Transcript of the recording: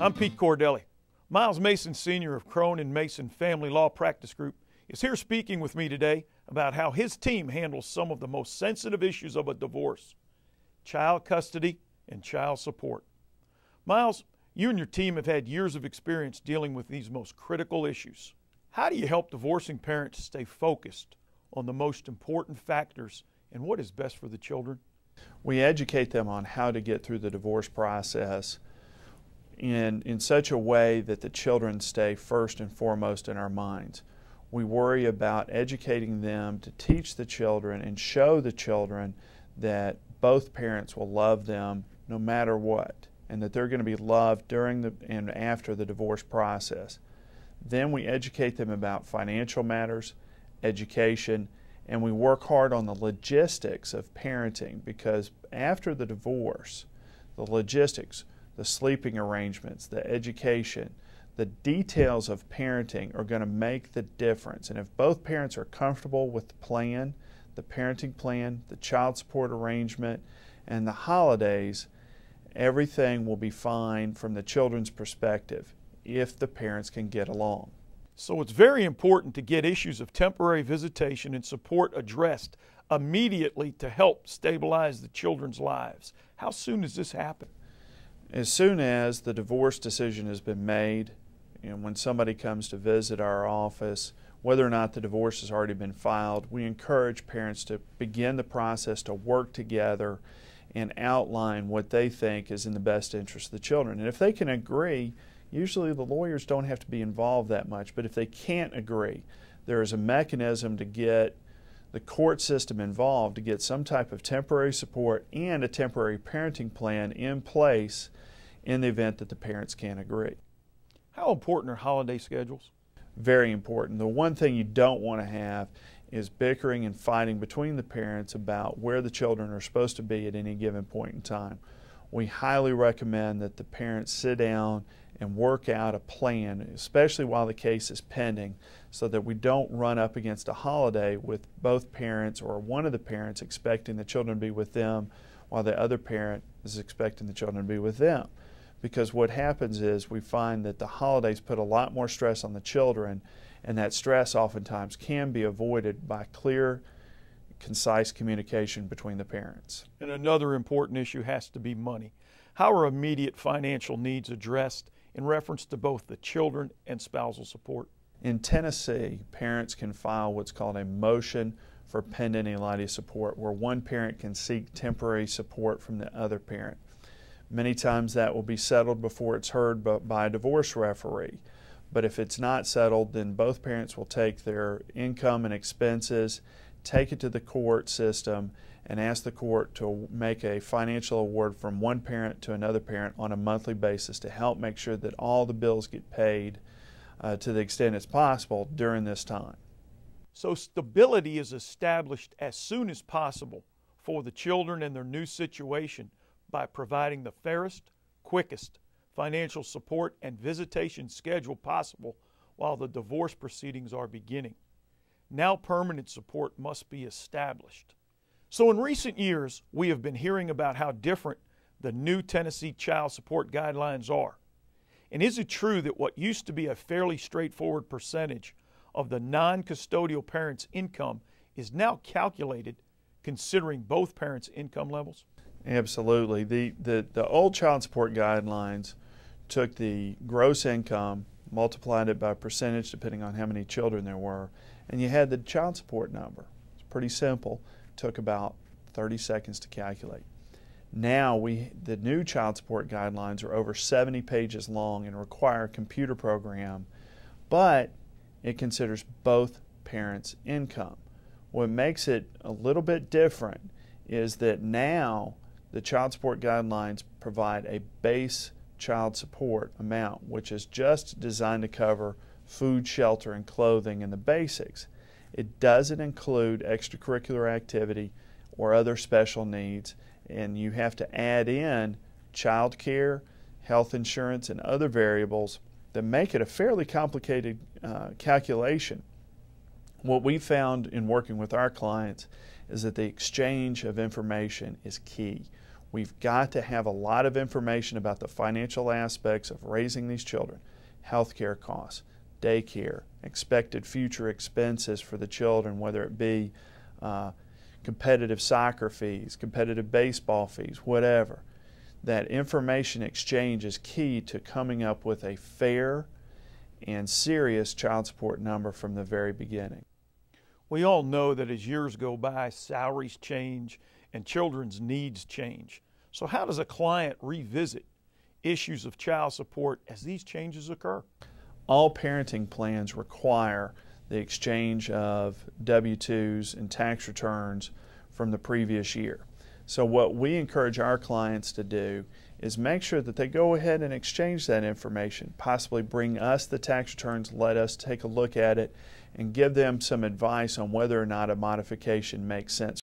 I'm Pete Cordelli. Miles Mason Sr. of Crone and Mason Family Law Practice Group is here speaking with me today about how his team handles some of the most sensitive issues of a divorce child custody and child support. Miles, you and your team have had years of experience dealing with these most critical issues. How do you help divorcing parents stay focused on the most important factors and what is best for the children? We educate them on how to get through the divorce process in, in such a way that the children stay first and foremost in our minds. We worry about educating them to teach the children and show the children that both parents will love them no matter what and that they're going to be loved during the and after the divorce process. Then we educate them about financial matters, education, and we work hard on the logistics of parenting because after the divorce, the logistics, the sleeping arrangements, the education, the details of parenting are going to make the difference. And if both parents are comfortable with the plan, the parenting plan, the child support arrangement, and the holidays, everything will be fine from the children's perspective if the parents can get along. So it's very important to get issues of temporary visitation and support addressed immediately to help stabilize the children's lives. How soon does this happen? as soon as the divorce decision has been made, and when somebody comes to visit our office, whether or not the divorce has already been filed, we encourage parents to begin the process to work together and outline what they think is in the best interest of the children. And if they can agree, usually the lawyers don't have to be involved that much, but if they can't agree, there is a mechanism to get the court system involved to get some type of temporary support and a temporary parenting plan in place in the event that the parents can't agree. How important are holiday schedules? Very important. The one thing you don't want to have is bickering and fighting between the parents about where the children are supposed to be at any given point in time we highly recommend that the parents sit down and work out a plan, especially while the case is pending, so that we don't run up against a holiday with both parents or one of the parents expecting the children to be with them while the other parent is expecting the children to be with them. Because what happens is we find that the holidays put a lot more stress on the children, and that stress oftentimes can be avoided by clear concise communication between the parents. And another important issue has to be money. How are immediate financial needs addressed in reference to both the children and spousal support? In Tennessee, parents can file what's called a motion for pendant alimony support, where one parent can seek temporary support from the other parent. Many times that will be settled before it's heard by a divorce referee. But if it's not settled, then both parents will take their income and expenses take it to the court system, and ask the court to make a financial award from one parent to another parent on a monthly basis to help make sure that all the bills get paid uh, to the extent it's possible during this time. So stability is established as soon as possible for the children in their new situation by providing the fairest, quickest financial support and visitation schedule possible while the divorce proceedings are beginning now permanent support must be established. So, in recent years, we have been hearing about how different the new Tennessee child support guidelines are. And is it true that what used to be a fairly straightforward percentage of the non custodial parent's income is now calculated considering both parents' income levels? Absolutely. The, the, the old child support guidelines took the gross income multiplied it by a percentage depending on how many children there were, and you had the child support number. It's pretty simple. Took about 30 seconds to calculate. Now we the new child support guidelines are over 70 pages long and require a computer program, but it considers both parents' income. What makes it a little bit different is that now the child support guidelines provide a base child support amount, which is just designed to cover food, shelter, and clothing and the basics. It doesn't include extracurricular activity or other special needs, and you have to add in child care, health insurance, and other variables that make it a fairly complicated uh, calculation. What we found in working with our clients is that the exchange of information is key. We've got to have a lot of information about the financial aspects of raising these children, healthcare costs, daycare, expected future expenses for the children, whether it be uh, competitive soccer fees, competitive baseball fees, whatever. That information exchange is key to coming up with a fair and serious child support number from the very beginning. We all know that as years go by, salaries change and children's needs change. So, how does a client revisit issues of child support as these changes occur? All parenting plans require the exchange of W 2s and tax returns from the previous year. So, what we encourage our clients to do is make sure that they go ahead and exchange that information, possibly bring us the tax returns, let us take a look at it, and give them some advice on whether or not a modification makes sense.